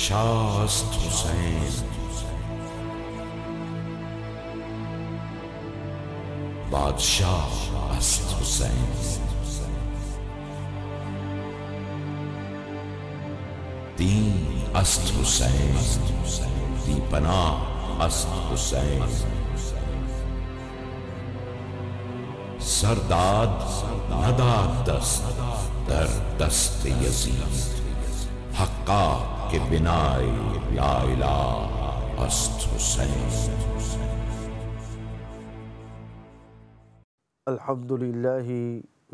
शास्त हुसैन बादशाह अस्त हुसैन तीन अस्त हुसैन दीपना अस्त हुसैन सरदाद नदाद दस्त दर दस्त यजीद हक्का के बिनाए ला इला अस्त हुसैन الحمد لله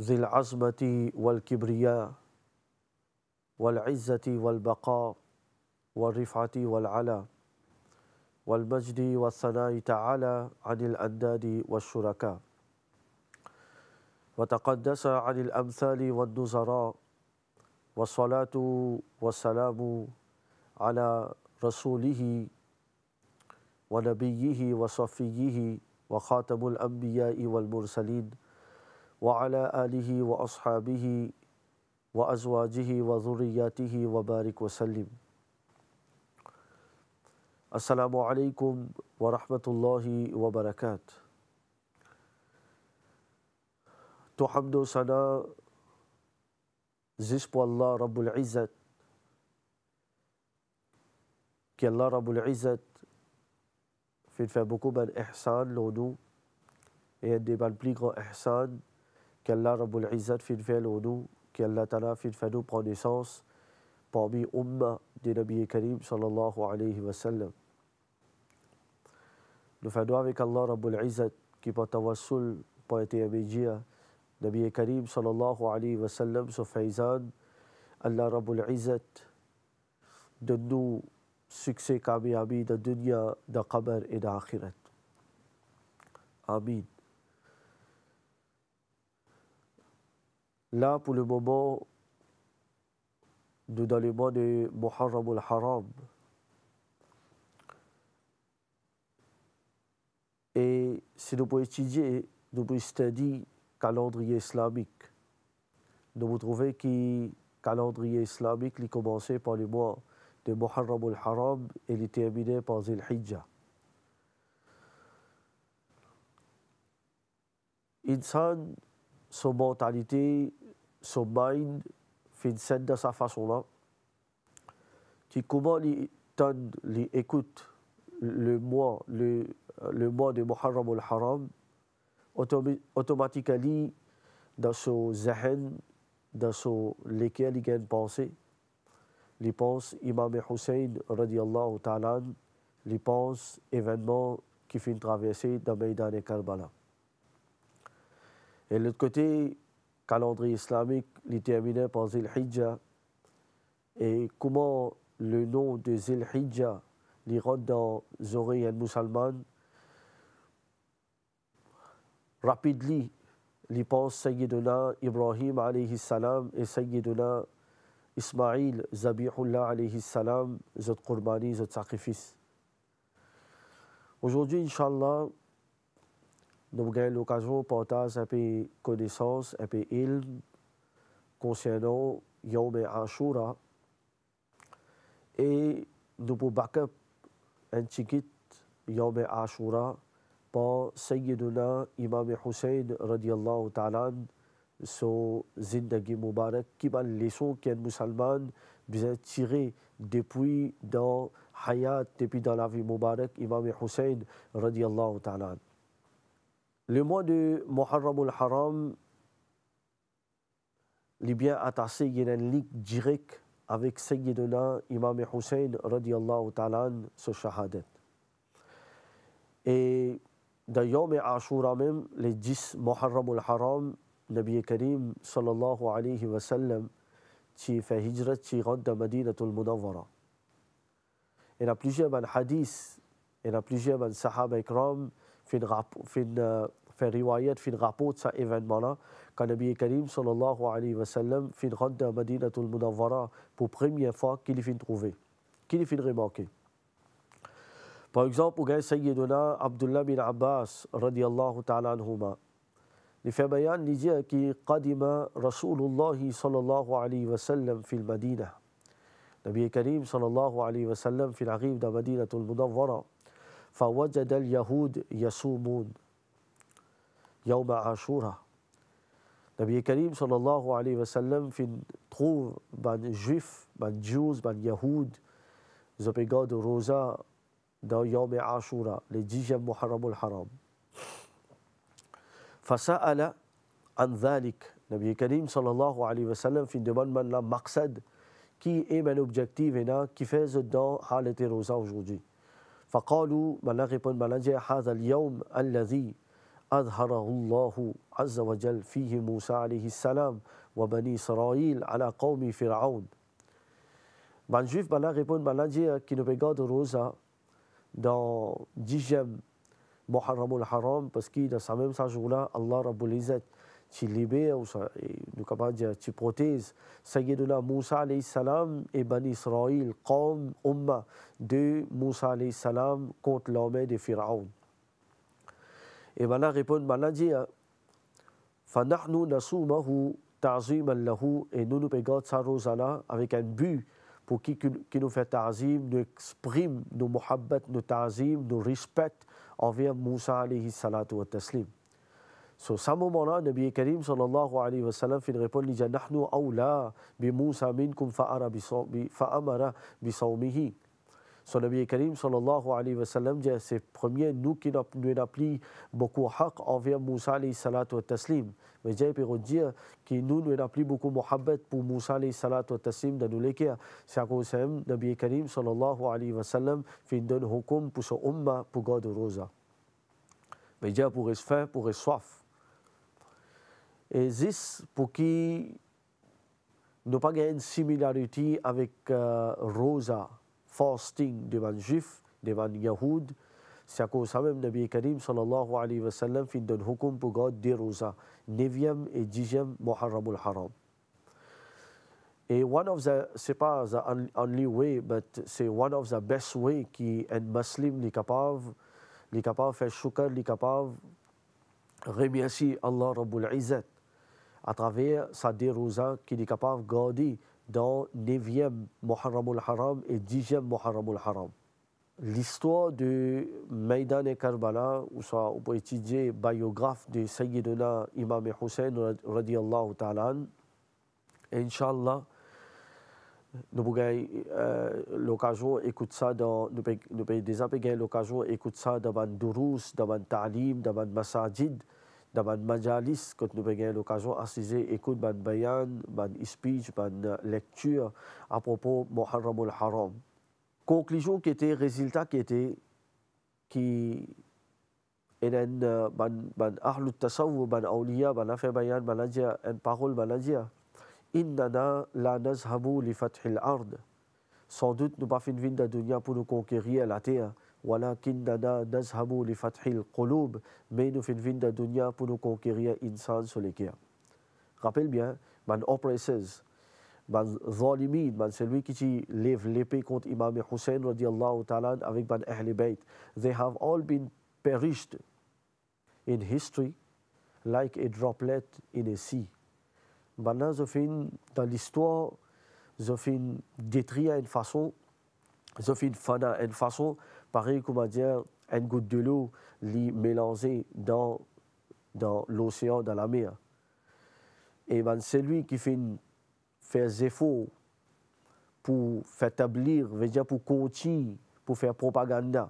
ذي العصمة والكبرياء والعزة والبقاء والرفعة والعلا والمجد والثناء تعالى عن الأنداد والشركاء وتقدس عن الأمثال والنزراء والصلاة والسلام على رسوله ونبيه وصفيه وخاتم الأنبياء والمرسلين وعلى آله وأصحابه وأزواجه وذرياته وبارك وسلم السلام عليكم ورحمة الله وبركاته تحمد سنا زشب الله رب العزت que Allah Rabbul Izzat fait faire beaucoup ben ihsan l'on nous et un des plus grands ihsan qu'Allah Rabbul Izzat fait faire l'on nous qu'Allah Ta'ala fait faire nous prendre naissance parmi Ummah du Nabi Karim sallallahu alayhi wa sallam. Nous faisons avec Allah Rabbul Izzat qui par tawassul par été abidjia Nabi Karim sallallahu alayhi wa sallam sur Faizan Allah Rabbul Izzat de nous succès, le de dunya, de qabr et d'ahiret. Amin. Là, pour le moment, nous dans le mois de Muharram al-Haram. Et si nous pouvons étudier, nous pouvons étudier le calendrier islamique. Nous pouvons trouver que le calendrier islamique il par le mois de Muharram al-Haram, et les terminer par Zil Hijjah. Insan, son mentalité, son mind, fait une scène de sa façon-là. Qui comment les donne, les écoute le mois, le, le mois de Muharram al-Haram, automatiquement, dans son zahen, dans son lequel il gagne pensée, les à Imam Hussein, radiallahu ta'ala, les événement événement qui une traversée dans Maïdan et Karbala. Et l'autre côté, calendrier islamique, les terminait par Zil Hijja. Et comment le nom de Zil Hijja, rentre dans Zori al musulman Rapidement, les pense Sayyiduna Ibrahim alayhi salam et Sayyiduna إسماعيل ذبيح الله عليه السلام زد قرباني زد ساقفيس Aujourd'hui, Inch'Allah, nous avons l'occasion de partager un peu connaissance, un peu ilm concernant Yom et Ashura. Et nous pouvons backup un ticket Yom et Ashura par Sayyiduna Imam Hussein radiallahu ta'ala son Zindagi Mubarak qui va leçon qu'un musulman bien tiré depuis dans Hayat, depuis dans la vie Mubarak, Imam Hussein radiallahu ta'ala. Le mois de Muharram al-Haram, attaché, il y a un lien direct avec Sayyidina Imam Hussein radiallahu ta'ala, sur shahadat. Et dans jour de Ashura même, les 10 Muharram al-Haram, نبي كريم صلى الله عليه وسلم چی فہجرت چی غد مدینة المنورہ اینا پلیجر من حدیث اینا پلیجر من صحابہ اکرام فین روایت فین غپوت سا ایون مانا کہ نبی کریم صلی اللہ علیہ وسلم فین غد مدینة المنورہ پو پریمیر فا کلی فین تروفے کلی فین ریمارکے پر اگزامپ اگر سیدنا عبداللہ بن عباس رضی اللہ تعالی عنہما في بيان نجاك قدم رسول الله صلى الله عليه وسلم في المدينة نبي كريم صلى الله عليه وسلم في العقيم مدينة المنورة فوجد اليهود يصومون يوم عاشورة نبي كريم صلى الله عليه وسلم في trouve من جيف من جوز من يهود زبقاد روزا ده يوم عاشورة Yom محرم الحرام فسأل عن ذلك نبي كريم صلى الله عليه وسلم في دمان من مقصد كي اي من اوبجيكتيف هنا كيفاز دون حالة روزا aujourd'hui فقالوا من غيبون من هذا اليوم الذي أظهره الله عز وجل فيه موسى عليه السلام وبني إسرائيل على قوم فرعون من جيف من غيبون من لنجي كي نبقى روزا dans 10 Muharramul Haram parce qu'il dans ce même jour-là, Allah Rabbul Izzat, tu nous comment dire, tu protèges Sayyidullah Moussa alayhi salam et Bani Israël, Qom, Umma, de Moussa alayhi salam contre l'armée de Pharaon. Et Mala répond, Mala dit, فَنَحْنُ نَصُومَهُ تَعْزِيمًا لَهُ Et nous, nous regardons sa rosa avec un but pour qui, qui nous fait ta'zim, nous exprime nos muhabbat, nos ta'zim, nos respect, of Musa alayhi salatu wa taslim. So some umara, Nabi Karim sallallahu alayhi wa sallam fil répond, il dit, « Nahnu awla bi Musa minkum fa'amara bi sawmihi » Son ami Karim sallallahu alayhi wa sallam dit à ses premiers, nous qui n'avons plus beaucoup haq envers Moussa alayhi salatu wa taslim. Mais j'ai pu dire que nous n'avons plus beaucoup mohabbat pour Moussa alayhi salatu wa taslim dans nos lékia. C'est à cause de Nabi Karim sallallahu alayhi wa sallam fait donne hukum pour son umma pour God de rosa. Mais j'ai pour être faim, pour être soif. Et c'est pour qui nous n'avons pas une similarité avec euh, Rosa. fasting dengan Juif, dengan Yahud. Siako même Nabi Karim sallallahu alayhi alaihi wasallam fin den hukum pour god des rosa, 9e et 10e Muharram al-Haram. Et one of the, c'est pas the only way, but c'est one of the best way qui un muslim li capable, li capable faire shukr, li capable remercier Allah Rabbul Izzat à travers sa dérosa qui est capable de garder dans 9e Muharram al-Haram et 10e Muharram al-Haram. L'histoire de Maïdan et Karbala, où soit on peut étudier biographe de Sayyidina Imam Hussein radiallahu ta'ala, Inch'Allah, nous pouvons euh, l'occasion d'écouter ça dans nous pouvons déjà l'occasion écoute ça dans le dourous dans le ta'lim, dans les masajid dans majalis, quand nous avons l'occasion d'assister, écoute bayan, speech, lecture à propos de Muharram haram Conclusion qui était, résultat qui était, qui est un parole la nazhabu Sans doute, nous pas de pour nous conquérir la terre mais nous vivons dans dunya pour nous conquérir insan sur les guerres. Rappelle bien, man oppresses, man zalimin, man celui qui lève l'épée contre Imam Hussein radiallahu ta'ala avec man Ahl Bayt, they have all been perished in history like a droplet in a sea. Maintenant, je dans l'histoire, je détruit à une façon ze fait van une façon, pareil, comment dire, une goutte de l'eau l'y mélanger dans, dans l'océan, dans la mer. Et ben, c'est lui qui fait, des efforts pour faire établir, pour continuer, pour faire propagande.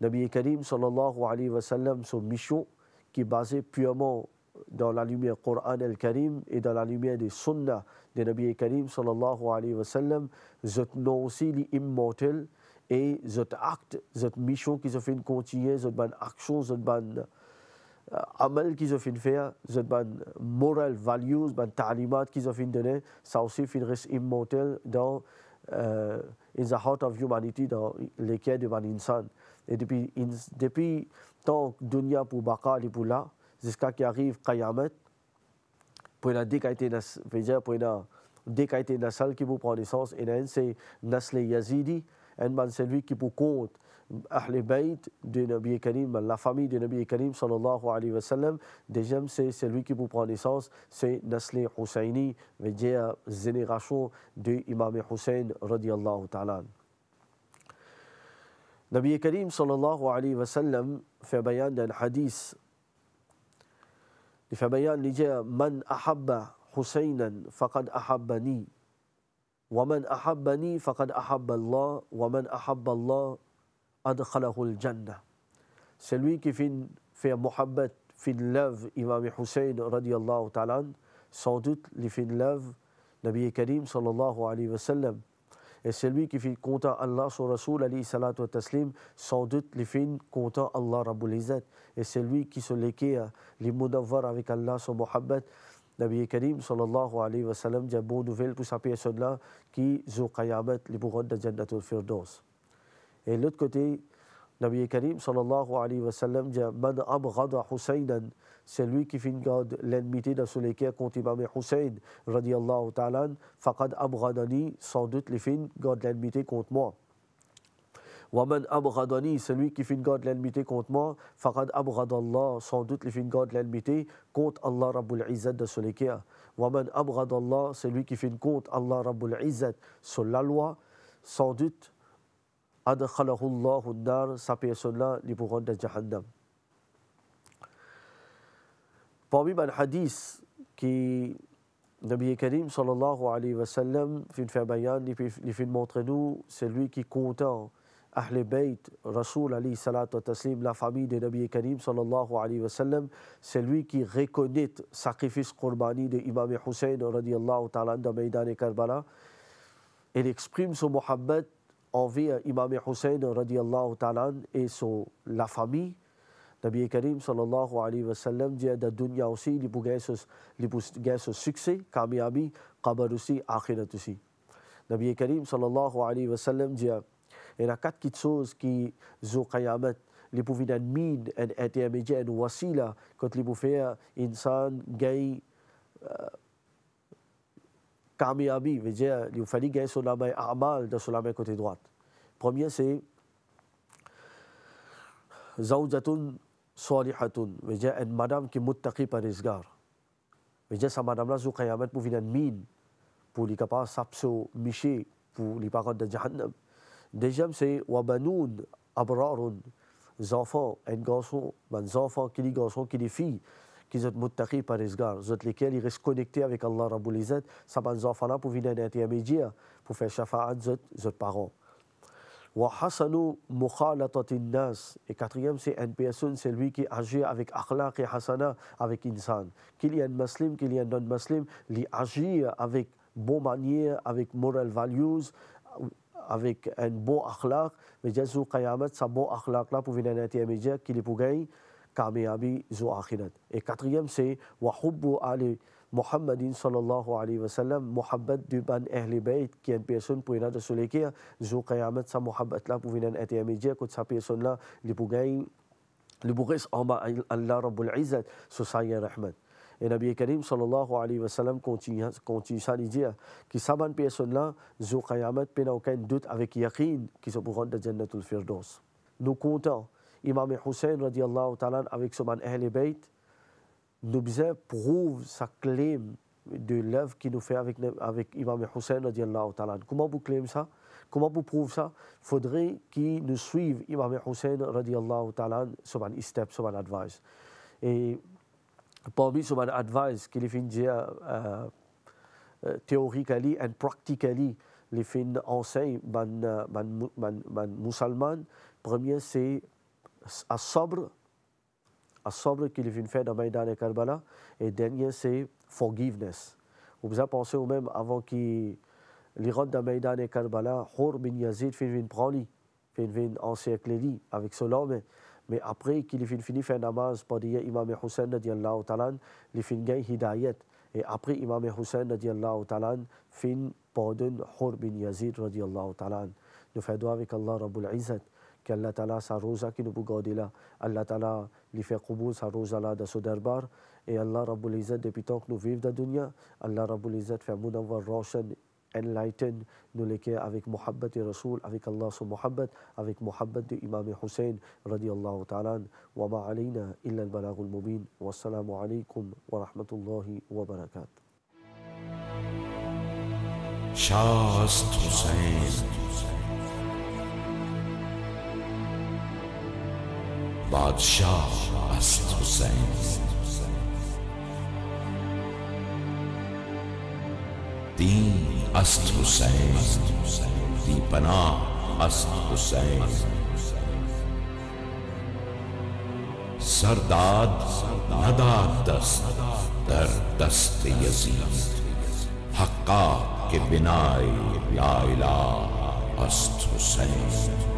Nabi Karim, sallallahu alayhi wa sallam, son mission qui est basée purement dans la lumière Coran El karim et dans la lumière des Sunna des Nabi Karim sallallahu alayhi wa sallam, zot non li immortel, et zot acte, zot mission qu'ils ont fait continuer, zot ban action, zot ban euh, amal qu'ils ont fait faire, zot ban moral values, ban talimat qu'ils ont fait donner, ça aussi fin reste immortel dans euh, in the heart of humanity, dans les cœurs de ban Et depuis, in, depuis tant dunya pour baka et pour là, jusqu'à qui arrive Qayamet, pour décaiter pour décaiter nasal qui vous prend naissance et c'est nasle yazidi et man celui qui vous compte Ahl Bayt du Nabi Karim, la famille du Nabi Karim sallallahu alayhi wa sallam. Deuxième, c'est celui qui vous prend naissance, c'est Nasli Husaini, veut dire génération de Imam Hussein radiyallahu ta'ala. Nabi Karim sallallahu alayhi wa sallam fait bayan d'un hadith لفبيان لجاء من أحب حسينا فقد أحبني ومن أحبني فقد أحب الله ومن أحب الله أدخله الجنة سلوي qui في fait محبت fin love إمام حسين رضي الله تعالى عنه sans doute لفين love نبي كريم صلى الله عليه وسلم Et celui qui fait content Allah, sur Rasul, alayhi wa taslim, sans doute les fait content Allah Rabbul Izzat. Et celui qui se l'équia, les mudawwar avec Allah, sur Mohammed Nabi Karim sallallahu alayhi wa sallam dit bonne nouvelle pour sa personne-là qui, zo Qayamat, les bourrons de Jannatul Firdaus. Et l'autre côté, Nabi Karim sallallahu alayhi wa sallam dit Man abghada Husaynan c'est lui qui garde l'ennemité dans ce lequel contre Imam Hussein, radiallahu ta'ala, faqad abghadani, sans doute les fins garde l'ennemité contre moi. Waman abghadani, celui qui finit garde l'ennemité contre moi, faqad abghadallah, sans doute les fins garde l'ennemité contre Allah Rabbul Izzat dans ce lequel. Waman abghadallah, celui qui finit contre Allah Rabbul Izzat sur la loi, sans doute, adkhalahullahu nar, sa personne-là, l'hypourante de Jahannam. Parmi un hadith qui, Nabi Karim sallallahu alayhi wa sallam, fin fait bayan, il fait montrer nous, c'est lui qui contient Ahl Bayt, Rasoul alayhi salat wa taslim, la famille de Nabi Karim sallallahu alayhi wa sallam, c'est lui qui reconnaît le sacrifice qurbani de Imam Hussein radiallahu ta'ala dans Maïdan et Karbala. Il exprime son Mohammed envers Imam Hussein radiallahu ta'ala et son, la famille. Nabi Karim sallallahu alayhi wa sallam diyor, da dünya også libugæses, libugæses succes, kamiami, qabarusi, akhiratusi. Nabi Karim sallallahu alayhi wa sallam diyor, en kit kitsoz ki zo qayamet, li på vinde min, en intermediær, en wasila, kot li på insan gay euh, kamiami, vil dire, li fali la solamai amal, der solamai côté droite. Premier, c'est Zaujatun صالحة وجاء مدام كي متقي بريزغار وجاء سمدام لازو قيامت بو فينان مين بو لي كبار سابسو ميشي بو لي باقان دا جهنم ديجام سي وبنون أبرار زافا ان غاسو من زافا كي لي غاسو كي لي في كي زت متقي بريزغار زت لكي لي غيس كونكتي avec الله رب العزت سمان زافا لا بو فينان اتيا ميجيا بو في شفاعة زت زت et quatrième c'est une personne c'est qui agit avec akhlaq et hasana avec insan qu'il y ait un musulman, y non musulman agit avec bonne manière avec moral values avec un bon akhlaq mais Jésus sa akhlaq pour venir à et quatrième c'est Muhammadin sallallahu alayhi wa sallam, muhabbat du ban Bayt, qui est une personne pour une un jour sa muhabbat là pour venir que sa personne là, les pour Allah Rabbul Izzat, sur rahmat. Et Nabi Karim sallallahu alayhi wa sallam continue, continue ça, il qui que ces personnes-là, jour aucun doute avec yakin qu'ils se pourront de Jannatul Firdos. Nous comptons, Imam Hussein radiallahu ta'ala avec ce Ban l'objet prouve sa claim de l'œuvre qu'il nous fait avec, avec Imam Hussein. Comment vous claim ça Comment vous prouvez ça Il faudrait qu'il nous suive Imam Hussein sur un step, sur un advice. Et parmi sur un advice qu'il fait théoriquement et pratiquement, les fins enseigne man, musulmans, premier c'est à sobre à qu'il vient faire dans Maïdan et Karbala. Et dernier, c'est forgiveness. Vous pensez pensé au même avant qu'il rentre dans Maïdan et Karbala, Hor bin Yazid vient prendre vient encercler avec ce l'homme. Mais après qu'il vient finir faire namaz pour dire Imam Hussein radiallahu ta'ala, il hidayat. Et après Imam Hussein il ta'ala, fin pardonne Hor bin Yazid ta'ala. Nous faisons avec Allah Rabbul Izzat. qu'Allah Ta'ala sa rosa ki nubu godila. Allah Ta'ala lui fait qubul sa rosa là de ce darbar. Et Allah Rabbul Izzat, depuis tant que nous vivons dans la dunya, Allah Rabbul Izzat fait mon avoir roshan, enlighten, nous l'équer avec Muhabbat et Rasoul, avec Allah son Muhabbat, avec Muhabbat de Imam Hussein, radiallahu ta'ala, wa ma'alayna illa al-balagul mubin, wassalamu alaykum wa rahmatullahi wa barakatuh. شاست حسين بادشاہ حسن حسین دین است حسین دی پناہ است حسین سرداد نداد دست در دست یزید حقا کے بنائے لا الہ است حسین